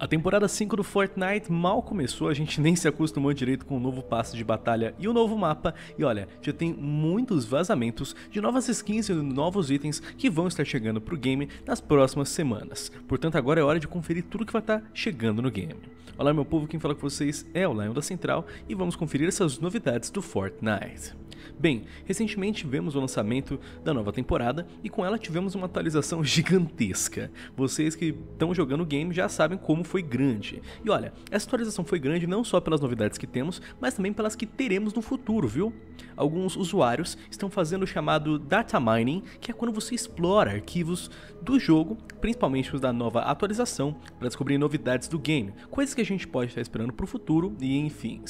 A temporada 5 do Fortnite mal começou, a gente nem se acostumou direito com o novo passe de batalha e o novo mapa, e olha, já tem muitos vazamentos de novas skins e novos itens que vão estar chegando pro game nas próximas semanas. Portanto, agora é hora de conferir tudo que vai estar tá chegando no game. Olá meu povo, quem fala com vocês é o Lion da Central e vamos conferir essas novidades do Fortnite. Bem, recentemente vemos o lançamento da nova temporada e com ela tivemos uma atualização gigantesca. Vocês que estão jogando o game já sabem como foi grande. E olha, essa atualização foi grande não só pelas novidades que temos, mas também pelas que teremos no futuro, viu? Alguns usuários estão fazendo o chamado data mining, que é quando você explora arquivos do jogo, principalmente os da nova atualização, para descobrir novidades do game, coisas que a gente pode estar esperando para o futuro e enfim.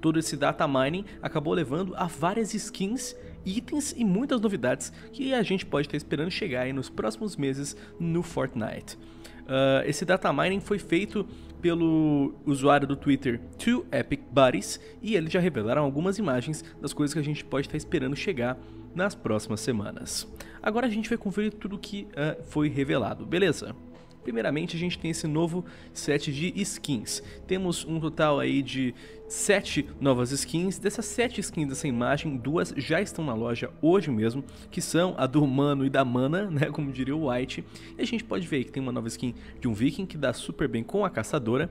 Todo esse data mining acabou levando a várias skins itens e muitas novidades que a gente pode estar esperando chegar nos próximos meses no Fortnite. Uh, esse data mining foi feito pelo usuário do Twitter Two Epic Buddies e eles já revelaram algumas imagens das coisas que a gente pode estar esperando chegar nas próximas semanas. Agora a gente vai conferir tudo que uh, foi revelado, beleza? Primeiramente, a gente tem esse novo set de skins. Temos um total aí de sete novas skins. Dessas sete skins dessa imagem, duas já estão na loja hoje mesmo, que são a do humano e da mana, né, como diria o White. E a gente pode ver que tem uma nova skin de um viking que dá super bem com a caçadora.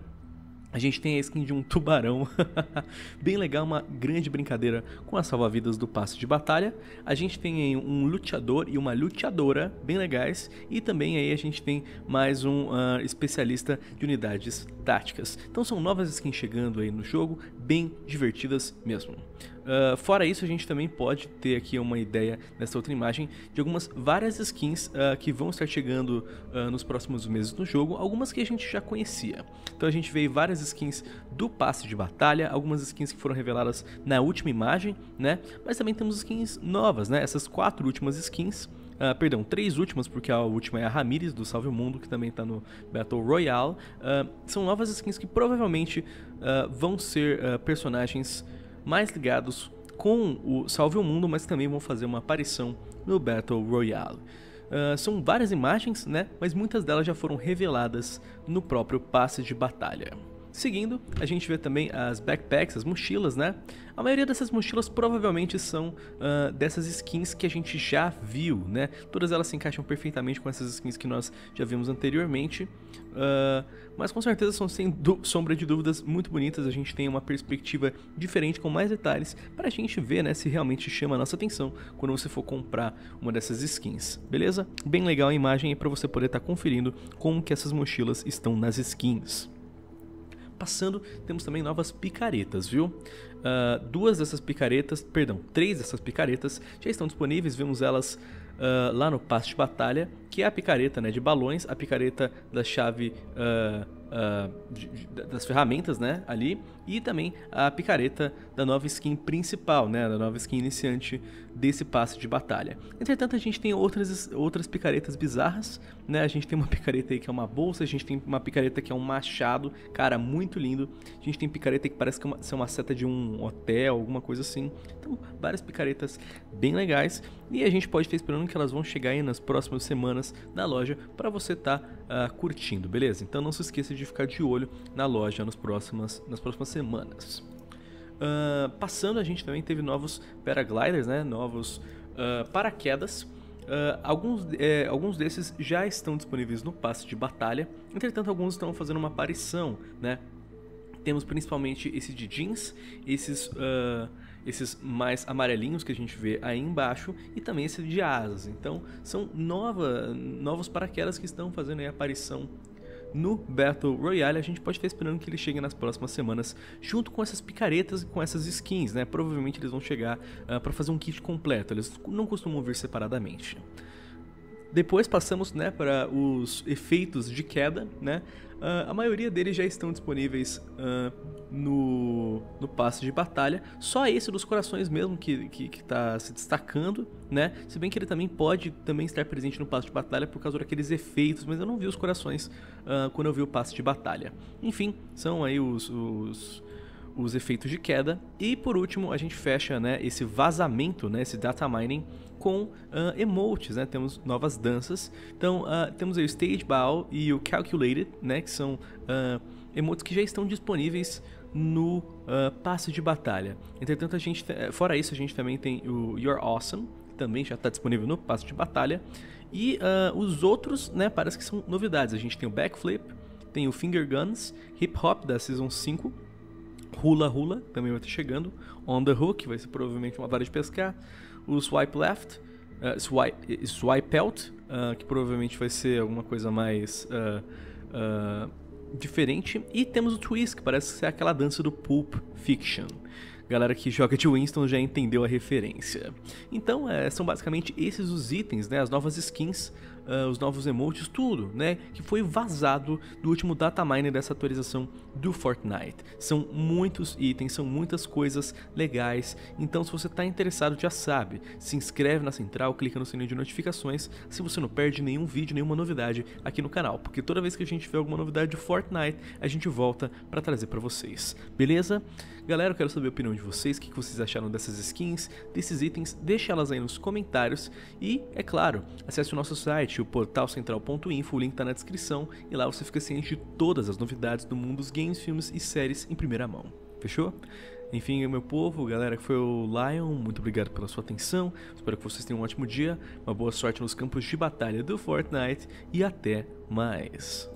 A gente tem a skin de um tubarão, bem legal, uma grande brincadeira com as salva-vidas do passe de batalha. A gente tem um luteador e uma luteadora, bem legais. E também aí a gente tem mais um uh, especialista de unidades táticas. Então são novas skins chegando aí no jogo, bem divertidas mesmo. Uh, fora isso, a gente também pode ter aqui uma ideia nessa outra imagem de algumas várias skins uh, que vão estar chegando uh, nos próximos meses no jogo, algumas que a gente já conhecia. Então a gente vê várias skins do passe de batalha, algumas skins que foram reveladas na última imagem, né? Mas também temos skins novas, né? Essas quatro últimas skins Uh, perdão, três últimas, porque a última é a Ramirez do Salve o Mundo, que também está no Battle Royale. Uh, são novas skins que provavelmente uh, vão ser personagens mais ligados com o Salve o Mundo, mas também vão fazer uma aparição no Battle Royale. Uh, são várias imagens, né? Mas muitas delas já foram reveladas no próprio passe de batalha. Seguindo, a gente vê também as backpacks, as mochilas, né? A maioria dessas mochilas provavelmente são uh, dessas skins que a gente já viu, né? Todas elas se encaixam perfeitamente com essas skins que nós já vimos anteriormente. Uh, mas com certeza são sem sombra de dúvidas muito bonitas. A gente tem uma perspectiva diferente com mais detalhes para a gente ver, né? Se realmente chama a nossa atenção quando você for comprar uma dessas skins, beleza? Bem legal a imagem para você poder estar tá conferindo como que essas mochilas estão nas skins passando, temos também novas picaretas, viu? Uh, duas dessas picaretas, perdão, três dessas picaretas já estão disponíveis, vemos elas uh, lá no passe de batalha, que é a picareta né, de balões, a picareta da chave uh, uh, de, das ferramentas, né, ali, e também a picareta da nova skin principal, né, da nova skin iniciante desse passe de batalha. Entretanto, a gente tem outras, outras picaretas bizarras, né, a gente tem uma picareta aí que é uma bolsa, a gente tem uma picareta que é um machado, cara, muito lindo, a gente tem picareta que parece que é uma, ser uma seta de um hotel, alguma coisa assim, então várias picaretas bem legais, e a gente pode estar esperando que elas vão chegar aí nas próximas semanas na loja para você estar tá, uh, curtindo, beleza? Então não se esqueça de de ficar de olho na loja nos próximas, nas próximas semanas. Uh, passando, a gente também teve novos paragliders, né? novos uh, paraquedas. Uh, alguns, eh, alguns desses já estão disponíveis no passe de batalha, entretanto, alguns estão fazendo uma aparição. Né? Temos principalmente esse de jeans, esses, esses mais amarelinhos que a gente vê aí embaixo, e também esse de asas. Então, são nova, novos paraquedas que estão fazendo a aparição no Battle Royale. A gente pode estar esperando que ele chegue nas próximas semanas, junto com essas picaretas e com essas skins, né? Provavelmente eles vão chegar uh, ah, para fazer um kit completo, eles não costumam vir separadamente. Depois passamos né, para os efeitos de queda, né? Uh, a maioria deles já estão disponíveis uh, no, no passe de batalha. Só esse dos corações mesmo que, que, que tá se destacando, né? Se bem que ele também pode também estar presente no passe de batalha por causa daqueles efeitos, mas eu não vi os corações uh, quando eu vi o passe de batalha. Enfim, são aí os, os os efeitos de queda. E por último, a gente fecha né, esse vazamento, né, esse data mining, com uh, emotes, né? Temos novas danças. Então, uh, temos o Stage ball e o Calculated, né? Que são uh, emotes que já estão disponíveis no uh, passe de batalha. Entretanto, a gente, fora isso, a gente também tem o You're Awesome, que também já está disponível no passe de batalha. E os outros, né? Parece que são novidades. A gente tem o Backflip, tem o Finger Guns, Hip Hop da Season 5, Hula Hula também vai estar chegando. On the Hook, vai ser provavelmente uma vara de pescar. O Swipe Left, uh, eh, Swipe, eh, swipe Out, uh, que provavelmente vai ser alguma coisa mais uh, diferente. E temos o Twist, que parece ser aquela dança do Pulp Fiction. Galera que joga de Winston já entendeu a referência. Então, são basicamente esses os itens, né? As novas skins uh, os novos emotes, tudo, né? Que foi vazado do último dataminer dessa atualização do Fortnite. São muitos itens, são muitas coisas legais. Então, se você está interessado, já sabe. Se inscreve na central, clica no sininho de notificações, se você não perde nenhum vídeo, nenhuma novidade aqui no canal. Porque toda vez que a gente tiver alguma novidade de Fortnite, a gente volta para trazer para vocês. Beleza? Galera, eu quero saber a opinião de vocês, o que vocês acharam dessas skins, desses itens, deixa elas aí nos comentários e, é claro, acesse o nosso site site, o portalcentral.info, o link está na descrição e lá você fica ciente de todas as novidades do mundo dos games, filmes e séries em primeira mão. Fechou? Enfim, meu povo, galera que foi o Lion, muito obrigado pela sua atenção. Espero que vocês tenham um ótimo dia, uma boa sorte nos campos de batalha do Fortnite e até mais.